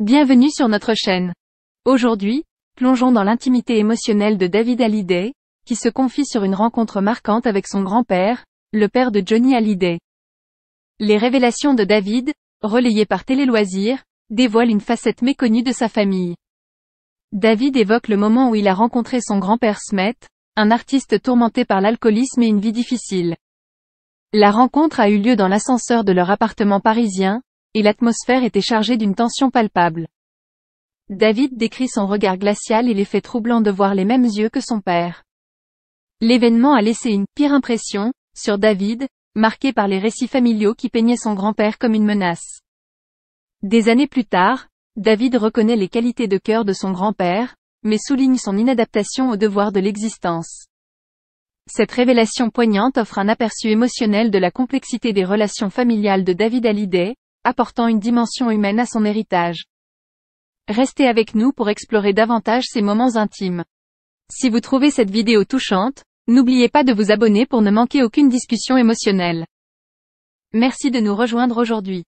Bienvenue sur notre chaîne. Aujourd'hui, plongeons dans l'intimité émotionnelle de David Hallyday, qui se confie sur une rencontre marquante avec son grand-père, le père de Johnny Hallyday. Les révélations de David, relayées par Téléloisirs, dévoilent une facette méconnue de sa famille. David évoque le moment où il a rencontré son grand-père Smet, un artiste tourmenté par l'alcoolisme et une vie difficile. La rencontre a eu lieu dans l'ascenseur de leur appartement parisien, et l'atmosphère était chargée d'une tension palpable. David décrit son regard glacial et l'effet troublant de voir les mêmes yeux que son père. L'événement a laissé une pire impression, sur David, marquée par les récits familiaux qui peignaient son grand-père comme une menace. Des années plus tard, David reconnaît les qualités de cœur de son grand-père, mais souligne son inadaptation au devoir de l'existence. Cette révélation poignante offre un aperçu émotionnel de la complexité des relations familiales de David Hallyday, apportant une dimension humaine à son héritage. Restez avec nous pour explorer davantage ces moments intimes. Si vous trouvez cette vidéo touchante, n'oubliez pas de vous abonner pour ne manquer aucune discussion émotionnelle. Merci de nous rejoindre aujourd'hui.